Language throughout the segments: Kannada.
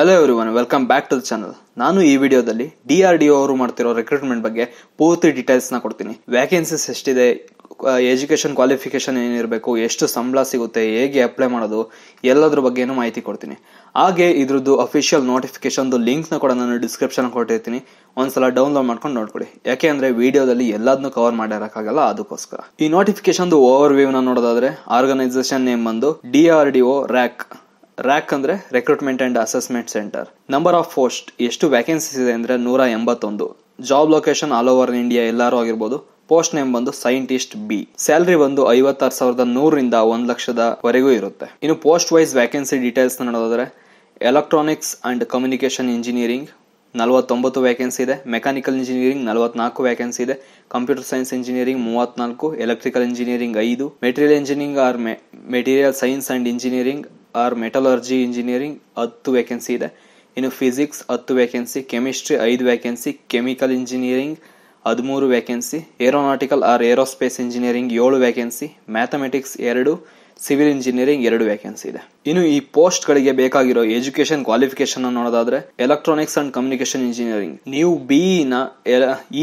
hello everyone welcome back to the channel ನಾನು ಈ ವಿಡಿಯೋದಲ್ಲಿ ಡಿ ಆರ್ ಡಿ ಅವರು ಮಾಡ್ತಿರೋ ರಿಕ್ರೂಟ್ಮೆಂಟ್ ಬಗ್ಗೆ ಪೂರ್ತಿ ಡೀಟೇಲ್ಸ್ನ ಕೊಡ್ತೀನಿ ವ್ಯಾಕೆನ್ಸೀಸ್ ಎಷ್ಟಿದೆ ಎಜುಕೇಷನ್ ಕ್ವಾಲಿಫಿಕೇಶನ್ ಏನಿರಬೇಕು ಎಷ್ಟು ಸಂಬಳ ಸಿಗುತ್ತೆ ಹೇಗೆ ಅಪ್ಲೈ ಮಾಡೋದು ಎಲ್ಲದ್ರ ಬಗ್ಗೆನೂ ಮಾಹಿತಿ ಕೊಡ್ತೀನಿ ಹಾಗೆ ಇದ್ರದ್ದು ಅಫಿಷಿಯಲ್ ನೋಟಿಫಿಕೇಶನ್ದು ಲಿಂಕ್ನ ಕೂಡ ನಾನು ಡಿಸ್ಕ್ರಿಪ್ಷನ್ ಕೊಟ್ಟಿರ್ತೀನಿ ಒಂದ್ಸಲ ಡೌನ್ಲೋಡ್ ಮಾಡ್ಕೊಂಡು ನೋಡ್ಕೊಳ್ಳಿ ಯಾಕೆ ಅಂದರೆ ವಿಡಿಯೋದಲ್ಲಿ ಎಲ್ಲದನ್ನೂ ಕವರ್ ಮಾಡಿರೋಕ್ಕಾಗಲ್ಲ ಅದಕ್ಕೋಸ್ಕರ ಈ ನೋಟಿಫಿಕೇಶನ್ದು ಓವರ್ ವ್ಯೂನ ನೋಡೋದಾದ್ರೆ ಆರ್ಗನೈಸೇಷನ್ ನೇಮ್ ಬಂದು D R D O RAC RAC ಅಂದ್ರೆ recruitment and assessment centre number of post ಎಷ್ಟು ವ್ಯಾಕೆನ್ಸಿ ಇದೆ ಅಂದ್ರೆ ನೂರ ಎಂಬತ್ತೊಂದು job location all over India ಎಲ್ಲರೂ ಆಗಿರ್ಬೋದು ಪೋಸ್ಟ್ ನೇಮ್ ಬಂದು ಸೈಂಟಿಸ್ಟ್ ಬಿ ಸ್ಯಾಲರಿ ಬಂದು ಐವತ್ತಾರು ಸಾವಿರದ ನೂರರಿಂದ ಒಂದು ಲಕ್ಷದವರೆಗೂ ಇರುತ್ತೆ ಇನ್ನು ಪೋಸ್ಟ್ ವೈಸ್ ವ್ಯಾಕೆನ್ಸಿ ಡೀಟೇಲ್ಸ್ ನೋಡೋದಾದ್ರೆ ಎಲೆಕ್ಟ್ರಾನಿಕ್ಸ್ ಅಂಡ್ ಕಮ್ಯುನಿಕೇಶನ್ ಇಂಜಿನಿಯರಿಂಗ್ ನಲವತ್ತೊಂಬತ್ತು ವ್ಯಾಕೆನ್ಸಿ ಇದೆ ಮೆಕ್ಯಾನಿಕಲ್ ಇಂಜಿನಿಯರಿಂಗ್ ನಲವತ್ನಾಲ್ಕು ವ್ಯಾಕೆನ್ಸಿ ಇದೆ ಕಂಪ್ಯೂಟರ್ ಸೈನ್ಸ್ ಇಂಜಿನಿಯರಿಂಗ್ ಮೂವತ್ನಾಲ್ಕು ಎಲೆಕ್ಟ್ರಿಕಲ್ ಇಂಜಿನಿಯರಿಂಗ್ ಐದು material engineering or material science and engineering or metallurgy engineering ಹತ್ತು ವೇಕೆನ್ಸಿ ಇದೆ ಇನ್ನು ಫಿಸಿಕ್ಸ್ ಹತ್ತು ವೇಕೆನ್ಸಿ ಕೆಮಿಸ್ಟ್ರಿ ಐದು ವ್ಯಾಕೆನ್ಸಿ ಕೆಮಿಕಲ್ ಇಂಜಿನಿಯರಿಂಗ್ ಹದಿಮೂರು vacancy aeronautical or aerospace engineering ಏಳು ವೇಕೆನ್ಸಿ ಮ್ಯಾಥಮೆಟಿಕ್ಸ್ ಎರಡು ಸಿವಿಲ್ ಇಂಜಿನಿಯರಿಂಗ್ ಎರಡು ವ್ಯಾಕೆನ್ಸಿ ಇದೆ ಇನ್ನು ಈ ಪೋಸ್ಟ್ ಗಳಿಗೆ ಬೇಕಾಗಿರೋ ಎಜುಕೇಶನ್ ಕ್ವಾಲಿಫಿಕೇಶನ್ ನೋಡೋದಾದ್ರೆ ಎಲೆಕ್ಟ್ರಾನಿಕ್ಸ್ ಅಂಡ್ ಕಮ್ಯುನಿಕೇಶನ್ ಇಂಜಿನಿಯರಿಂಗ್ ನೀವು ಬಿಇ ನ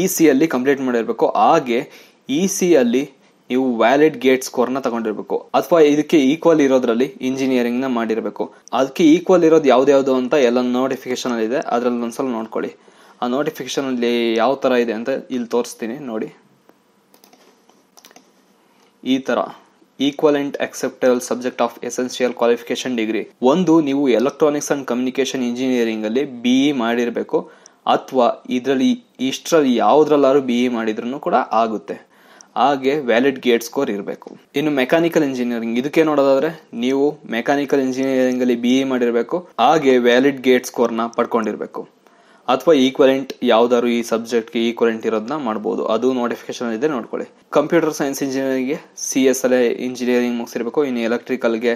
ಇ e ಸಿ ಅಲ್ಲಿ ಕಂಪ್ಲೀಟ್ ಮಾಡಿರಬೇಕು ಹಾಗೆ ಇ e ಸಿ ಅಲ್ಲಿ ನೀವು ವ್ಯಾಲಿಡ್ ಗೇಟ್ ಸ್ಕೋರ್ ನ ತಗೊಂಡಿರ್ಬೇಕು ಅಥವಾ ಇದಕ್ಕೆ ಈಕ್ವಲ್ ಇರೋದ್ರಲ್ಲಿ ಇಂಜಿನಿಯರಿಂಗ್ ನ ಮಾಡಿರಬೇಕು ಅದಕ್ಕೆ ಈಕ್ವಲ್ ಇರೋದು ಯಾವ್ದು ಅಂತ ಎಲ್ಲ ನೋಟಿಫಿಕೇಶನ್ ಅಲ್ಲಿ ಇದೆ ಅದ್ರಲ್ಲಿ ಒಂದ್ಸಲ ನೋಡ್ಕೊಳ್ಳಿ ಆ ನೋಟಿಫಿಕೇಶನ್ ಅಲ್ಲಿ ಯಾವ ತರ ಇದೆ ಅಂತ ಇಲ್ಲಿ ತೋರಿಸ್ತೀನಿ ನೋಡಿ ಈ ತರ equal and acceptable subject of essential qualification degree ಒಂದು ನೀವು ಎಲೆಕ್ಟ್ರಾನಿಕ್ಸ್ ಅಂಡ್ ಕಮ್ಯುನಿಕೇಶನ್ ಇಂಜಿನಿಯರಿಂಗ್ ಅಲ್ಲಿ ಬಿಇ e ಮಾಡಿರಬೇಕು ಅಥವಾ ಇದರಲ್ಲಿ ಇಷ್ಟರಲ್ಲಿ ಯಾವುದ್ರಲ್ಲಾದ್ರೂ ಬಿ ಇ e ಮಾಡಿದ್ರು ಕೂಡ ಆಗುತ್ತೆ ಹಾಗೆ ವ್ಯಾಲಿಡ್ ಗೇಟ್ ಸ್ಕೋರ್ ಇರಬೇಕು ಇನ್ನು ಮೆಕ್ಯಾನಿಕಲ್ ಇಂಜಿನಿಯರಿಂಗ್ ಇದಕ್ಕೆ ನೋಡೋದಾದ್ರೆ ನೀವು ಮೆಕ್ಯಾನಿಕಲ್ ಇಂಜಿನಿಯರಿಂಗ್ ಅಲ್ಲಿ ಬಿ ಎ ಮಾಡಿರಬೇಕು ಹಾಗೆ ವ್ಯಾಲಿಡ್ ಗೇಟ್ ಸ್ಕೋರ್ ನ ಪಡ್ಕೊಂಡಿರ್ಬೇಕು ಅಥವಾ ಈಕ್ವಲೆಂಟ್ ಯಾವ್ದಾದ್ರು ಈ ಗೆ ಈಕ್ವಲೆಂಟ್ ಇರೋದನ್ನ ಮಾಡಬಹುದು ಅದು ನೋಟಿಫಿಕೇಶನ್ ಇದೆ ನೋಡ್ಕೊಳ್ಳಿ computer science engineering C S L engineering ಮುಗಿಸಿರ್ಬೇಕು ಇನ್ನು ಎಲೆಕ್ಟ್ರಿಕಲ್ಗೆ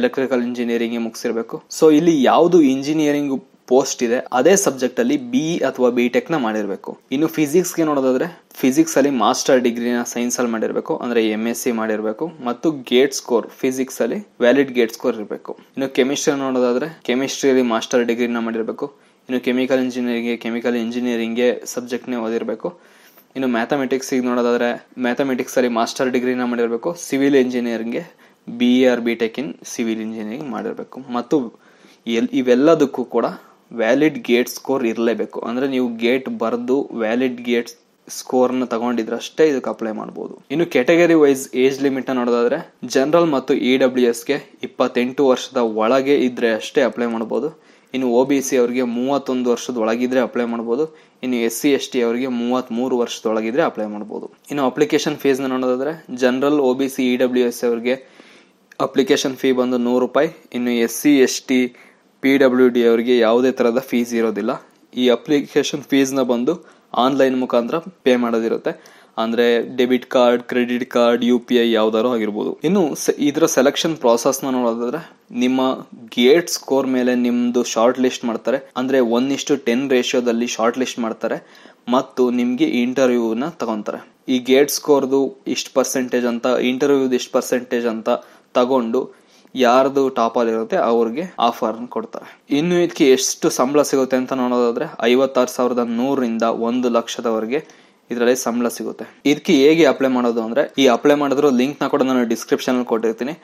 ಎಲೆಕ್ಟ್ರಿಕಲ್ ಇಂಜಿನಿಯರಿಂಗ್ ಮುಗಿಸಿರ್ಬೇಕು ಸೊ ಇಲ್ಲಿ ಯಾವುದು ಇಂಜಿನಿಯರಿಂಗ್ ಪೋಸ್ಟ್ ಇದೆ ಅದೇ ಸಬ್ಜೆಕ್ಟ್ ಅಲ್ಲಿ ಬಿ ಅಥವಾ ಬಿ ಟೆಕ್ ನ ಮಾಡಿರಬೇಕು ಇನ್ನು ಫಿಸಿಕ್ಸ್ ಗೆ ನೋಡೋದಾದ್ರೆ ಫಿಸಿಕ್ಸ್ ಅಲ್ಲಿ ಮಾಸ್ಟರ್ ಡಿಗ್ರಿನ ಸೈನ್ಸ್ ಅಲ್ಲಿ ಮಾಡಿರಬೇಕು ಅಂದ್ರೆ ಎಂ ಎಸ್ ಸಿ ಮಾಡಿರಬೇಕು ಮತ್ತು ಗೇಟ್ ಸ್ಕೋರ್ ಫಿಸಿಕ್ಸ್ ಅಲ್ಲಿ ವ್ಯಾಲಿಡ್ ಗೇಟ್ ಸ್ಕೋರ್ ಇರಬೇಕು ಇನ್ನು ಕೆಮಿಸ್ಟ್ರಿ ನೋಡೋದಾದ್ರೆ ಕೆಮಿಸ್ಟ್ರಿಯಲ್ಲಿ ಮಾಸ್ಟರ್ ಡಿಗ್ರಿನ ಮಾಡಿರಬೇಕು ಇನ್ನು chemical engineering chemical engineering subject ನೇ ಓದಿರಬೇಕು ಇನ್ನು ಮ್ಯಾಥಮೆಟಿಕ್ಸಿಗೆ ನೋಡೋದಾದ್ರೆ ಮ್ಯಾಥಮೆಟಿಕ್ಸ್ ಅಲ್ಲಿ ಮಾಸ್ಟರ್ ಡಿಗ್ರಿನ ಮಾಡಿರಬೇಕು ಸಿವಿಲ್ ಗೆ B or B tech in civil engineering ಮಾಡಿರಬೇಕು ಮತ್ತು ಇವೆಲ್ಲದಕ್ಕೂ ಕೂಡ ವ್ಯಾಲಿಡ್ ಗೇಟ್ ಸ್ಕೋರ್ ಇರಲೇಬೇಕು ಅಂದರೆ ನೀವು ಗೇಟ್ ಬರೆದು ವ್ಯಾಲಿಡ್ ಗೇಟ್ ಸ್ಕೋರ್ನ ತಗೊಂಡಿದ್ರಷ್ಟೇ ಇದಕ್ಕೆ ಅಪ್ಲೈ ಮಾಡ್ಬೋದು ಇನ್ನು ಕೆಟಗರಿ ವೈಸ್ ಏಜ್ ಲಿಮಿಟ್ ನೋಡೋದಾದ್ರೆ ಜನರಲ್ ಮತ್ತು ಇ e ಡಬ್ಲ್ಯೂ ಎಸ್ಗೆ ಇಪ್ಪತ್ತೆಂಟು ವರ್ಷದ ಒಳಗೆ ಇದ್ರೆ ಅಷ್ಟೇ ಅಪ್ಲೈ ಮಾಡ್ಬೋದು ಇನ್ನು ಒ ಬಿ ಸಿ ಅವರಿಗೆ ಮೂವತ್ತೊಂದು ವರ್ಷದ ಒಳಗಿದ್ರೆ ಅಪ್ಲೈ ಮಾಡ್ಬೋದು ಇನ್ನು ಎಸ್ ಸಿ ಎಸ್ ಟಿ ಅವರಿಗೆ ಮೂರು ವರ್ಷದೊಳಗಿದ್ರೆ ಅಪ್ಲೈ ಮಾಡ್ಬೋದು ಇನ್ನು ಅಪ್ಲಿಕೇಶನ್ ಫೀಸ್ನ ನೋಡೋದಾದ್ರೆ general O B C E W S ಅವರಿಗೆ ಅಪ್ಲಿಕೇಶನ್ ಫೀ ಬಂದು ನೂರು ರೂಪಾಯಿ ಇನ್ನು S C S T P W D ಅವರಿಗೆ ಯಾವುದೇ ಥರದ ಫೀಸ್ ಇರೋದಿಲ್ಲ ಈ ಅಪ್ಲಿಕೇಶನ್ ನ ಬಂದು ಆನ್ಲೈನ್ ಮುಖಾಂತರ ಪೇ ಮಾಡೋದಿರುತ್ತೆ ಅಂದರೆ debit card credit card U P I ಯಾವ್ದಾರು ಆಗಿರ್ಬೋದು ಇನ್ನು ಇದರ ಸೆಲೆಕ್ಷನ್ ಪ್ರೋಸೆಸ್ನ ನೋಡೋದಾದ್ರೆ ನಿಮ್ಮ ಗೇಟ್ ಸ್ಕೋರ್ ಮೇಲೆ ನಿಮ್ಮದು ಶಾರ್ಟ್ ಲಿಸ್ಟ್ ಮಾಡ್ತಾರೆ ಅಂದರೆ ಒನ್ ಇಷ್ಟು ಟೆನ್ ರೇಷಿಯೋದಲ್ಲಿ ಶಾರ್ಟ್ ಲಿಸ್ಟ್ ಮಾಡ್ತಾರೆ ಮತ್ತು ನಿಮಗೆ ಇಂಟರ್ವ್ಯೂನ ತಗೊತಾರೆ ಈ ಗೇಟ್ ಸ್ಕೋರ್ದು ಇಷ್ಟು ಪರ್ಸೆಂಟೇಜ್ ಅಂತ ಇಂಟರ್ವ್ಯೂದು ಇಷ್ಟು ಪರ್ಸೆಂಟೇಜ್ ಅಂತ ತಗೊಂಡು ಯಾರ್ದು ಅಲ್ಲಿ ಇರುತ್ತೆ ಅವ್ರಿಗೆ ಆಫರ್ ಕೊಡ್ತಾರೆ ಇನ್ನು ಇದಕ್ಕೆ ಎಷ್ಟು ಸಂಬಳ ಸಿಗುತ್ತೆ ಅಂತ ನೋಡೋದಾದ್ರೆ ಐವತ್ತಾರು ಸಾವಿರದ ನೂರರಿಂದ ಒಂದು ಲಕ್ಷದವರೆಗೆ ಇದರಲ್ಲಿ ಸಂಬಳ ಸಿಗುತ್ತೆ ಇದಕ್ಕೆ ಹೇಗೆ ಅಪ್ಲೈ ಮಾಡೋದು ಅಂದ್ರೆ ಈ ಅಪ್ಲೈ ಮಾಡಿದ್ರು ಲಿಂಕ್ ನ ಕೂಡ ನಾನು ಡಿಸ್ಕ್ರಿಪ್ಷನ್ ಅಲ್ಲಿ ಕೊಟ್ಟಿರ್ತೀನಿ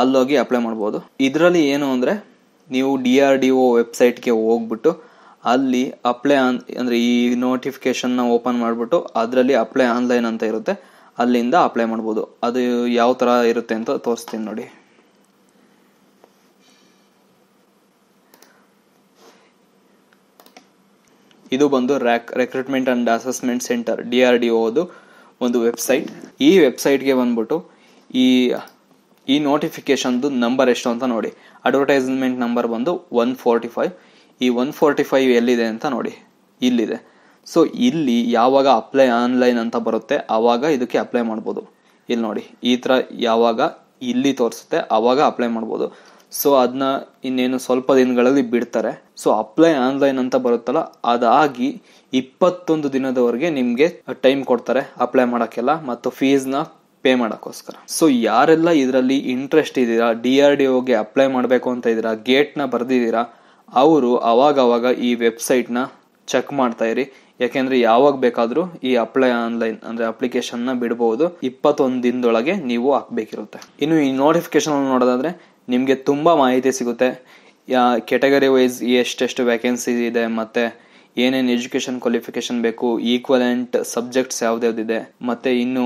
ಅಲ್ಲೋಗಿ ಅಪ್ಲೈ ಮಾಡ್ಬೋದು ಇದರಲ್ಲಿ ಏನು ಅಂದ್ರೆ ನೀವು ಡಿ ಆರ್ ಡಿ ಒ ವೆಬ್ಸೈಟ್ಗೆ ಹೋಗ್ಬಿಟ್ಟು ಅಲ್ಲಿ ಅಪ್ಲೈ ಆನ್ ಈ ಈ ನ ಓಪನ್ ಮಾಡಿಬಿಟ್ಟು ಅದರಲ್ಲಿ ಅಪ್ಲೈ ಆನ್ಲೈನ್ ಅಂತ ಇರುತ್ತೆ ಅಲ್ಲಿಂದ ಅಪ್ಲೈ ಮಾಡ್ಬೋದು ಅದು ಯಾವ ತರ ಇರುತ್ತೆ ಅಂತ ತೋರಿಸ್ತೀನಿ ನೋಡಿ ಇದು ಬಂದು RAC recruitment and assessment centre D R D ಓದು ಒಂದು ವೆಬ್ಸೈಟ್ ಈ ವೆಬ್ಸೈಟ್ಗೆ ಬಂದ್ಬಿಟ್ಟು ಈ ಈ ನೋಟಿಫಿಕೇಶನ್ದು ನಂಬರ್ ಎಷ್ಟು ಅಂತ ನೋಡಿ ಅಡ್ವರ್ಟೈಸ್ಮೆಂಟ್ ನಂಬರ್ ಬಂದು ಒನ್ ಫೋರ್ಟಿ ಫೈವ್ ಈ ಒನ್ ಫೋರ್ಟಿ ಫೈವ್ ಎಲ್ಲಿದೆ ಅಂತ ನೋಡಿ ಇಲ್ಲಿದೆ ಸೊ ಇಲ್ಲಿ ಯಾವಾಗ ಅಪ್ಲೈ ಆನ್ಲೈನ್ ಅಂತ ಬರುತ್ತೆ ಆವಾಗ ಇದಕ್ಕೆ ಅಪ್ಲೈ ಮಾಡ್ಬೋದು ಇಲ್ಲಿ ನೋಡಿ ಈ ಥರ ಯಾವಾಗ ಇಲ್ಲಿ ತೋರಿಸುತ್ತೆ ಆವಾಗ ಅಪ್ಲೈ ಮಾಡ್ಬೋದು ಸೊ ಅದನ್ನ ಇನ್ನೇನು ಸ್ವಲ್ಪ ದಿನಗಳಲ್ಲಿ ಬಿಡ್ತಾರೆ ಸೊ ಅಪ್ಲೈ ಆನ್ಲೈನ್ ಅಂತ ಬರುತ್ತಲ್ಲ ಅದಾಗಿ ಇಪ್ಪತ್ತೊಂದು ದಿನದವರೆಗೆ ನಿಮಗೆ ಟೈಮ್ ಕೊಡ್ತಾರೆ ಅಪ್ಲೈ ಮಾಡೋಕ್ಕೆಲ್ಲ ಮತ್ತು ನ ಪೇ ಮಾಡೋಕ್ಕೋಸ್ಕರ ಸೊ ಯಾರೆಲ್ಲ ಇದರಲ್ಲಿ ಇಂಟ್ರೆಸ್ಟ್ ಇದೀರಾ ಡಿ ಆರ್ ಡಿ ಒಗೆ ಅಪ್ಲೈ ಮಾಡಬೇಕು ಅಂತ ಗೇಟ್ ನ ಬರೆದಿದ್ದೀರಾ ಅವರು ಅವಾಗ ಅವಾಗ ಈ ನ ಚೆಕ್ ಮಾಡ್ತಾ ಇರಿ ಯಾಕೆಂದ್ರೆ ಯಾವಾಗ ಬೇಕಾದರೂ ಈ ಅಪ್ಲೈ ಆನ್ಲೈನ್ ಅಂದ್ರೆ ಅಪ್ಲಿಕೇಶನ್ನ ಬಿಡಬಹುದು ಇಪ್ಪತ್ತೊಂದು ದಿನದೊಳಗೆ ನೀವು ಹಾಕ್ಬೇಕಿರುತ್ತೆ ಇನ್ನು ಈ ನೋಟಿಫಿಕೇಶನ್ ನೋಡೋದಾದ್ರೆ ನಿಮಗೆ ತುಂಬ ಮಾಹಿತಿ ಸಿಗುತ್ತೆ ಕೆಟಗರಿ ವೈಸ್ ಎಷ್ಟೆಷ್ಟು ವ್ಯಾಕೆನ್ಸೀಸ್ ಇದೆ ಮತ್ತು ಏನೇನು ಎಜುಕೇಷನ್ ಕ್ವಾಲಿಫಿಕೇಷನ್ ಬೇಕು ಈಕ್ವಲೆಂಟ್ ಸಬ್ಜೆಕ್ಟ್ಸ್ ಯಾವ್ದ್ಯಾವ್ದಿದೆ ಮತ್ತೆ ಇನ್ನು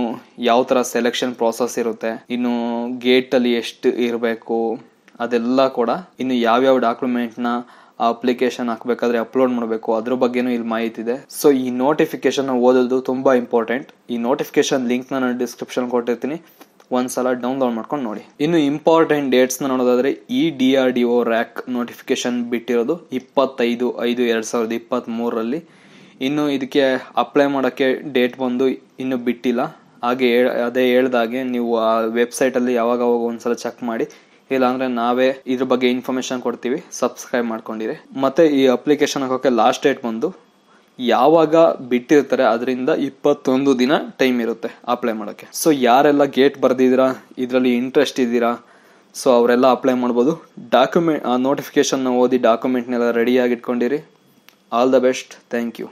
ಯಾವ ಥರ ಸೆಲೆಕ್ಷನ್ ಪ್ರೋಸೆಸ್ ಇರುತ್ತೆ ಇನ್ನು ಗೇಟಲ್ಲಿ ಎಷ್ಟು ಇರಬೇಕು ಅದೆಲ್ಲ ಕೂಡ ಇನ್ನು ಯಾವ್ಯಾವ ಡಾಕ್ಯುಮೆಂಟ್ನ ಅಪ್ಲಿಕೇಶನ್ ಹಾಕಬೇಕಾದ್ರೆ ಅಪ್ಲೋಡ್ ಮಾಡಬೇಕು ಅದ್ರ ಬಗ್ಗೆನೂ ಇಲ್ಲಿ ಮಾಹಿತಿ ಇದೆ ಸೊ ಈ ನೋಟಿಫಿಕೇಶನ್ ಓದೋದು ತುಂಬ ಇಂಪಾರ್ಟೆಂಟ್ ಈ ನೋಟಿಫಿಕೇಶನ್ ಲಿಂಕ್ನ ನಾನು ಡಿಸ್ಕ್ರಿಪ್ಷನ್ ಕೊಟ್ಟಿರ್ತೀನಿ ಒಂದು ಸಲ ಡೌನ್ಲೋಡ್ ಮಾಡ್ಕೊಂಡು ನೋಡಿ ಇನ್ನು ಇಂಪಾರ್ಟೆಂಟ್ ಡೇಟ್ಸ್ ನೋಡೋದಾದ್ರೆ ಈ D R D O RAC notification ಬಿಟ್ಟಿರೋದು ಇಪ್ಪತ್ತೈದು ಐದು ಎರಡ್ ಸಾವಿರದ ಇಪ್ಪತ್ತ್ಮೂರರಲ್ಲಿ ಇನ್ನು ಇದಕ್ಕೆ ಅಪ್ಲೈ ಮಾಡೋಕ್ಕೆ ಡೇಟ್ ಬಂದು ಇನ್ನು ಬಿಟ್ಟಿಲ್ಲ ಹಾಗೆ ಅದೇ ಹೇಳ್ದಾಗೆ ನೀವು ಆ ವೆಬ್ಸೈಟಲ್ಲಿ ಯಾವಾಗ ಅವಾಗ ಒಂದ್ಸಲ ಚೆಕ್ ಮಾಡಿ ಇಲ್ಲಾಂದರೆ ನಾವೇ ಇದ್ರ ಬಗ್ಗೆ ಇನ್ಫಾರ್ಮೇಶನ್ ಕೊಡ್ತೀವಿ ಸಬ್ಸ್ಕ್ರೈಬ್ ಮಾಡ್ಕೊಂಡಿರಿ ಮತ್ತೆ ಈ ಅಪ್ಲಿಕೇಶನ್ ಹಾಕೋಕೆ ಲಾಸ್ಟ್ ಡೇಟ್ ಬಂದು ಯಾವಾಗ ಬಿಟ್ಟಿರ್ತಾರೆ ಅದರಿಂದ ಇಪ್ಪತ್ತೊಂದು ದಿನ ಟೈಮ್ ಇರುತ್ತೆ ಅಪ್ಲೈ ಮಾಡೋಕ್ಕೆ ಸೊ ಯಾರೆಲ್ಲ ಗೇಟ್ ಬರೆದಿದ್ದೀರಾ ಇದರಲ್ಲಿ ಇಂಟ್ರೆಸ್ಟ್ ಇದ್ದೀರಾ ಸೊ ಅವರೆಲ್ಲ ಅಪ್ಲೈ ಮಾಡ್ಬೋದು ಡಾಕ್ಯುಮೆಂಟ್ ಆ ನೋಟಿಫಿಕೇಷನ್ನ ಓದಿ ಡಾಕ್ಯುಮೆಂಟ್ನೆಲ್ಲ ರೆಡಿಯಾಗಿ ಇಟ್ಕೊಂಡಿರಿ all the best thank you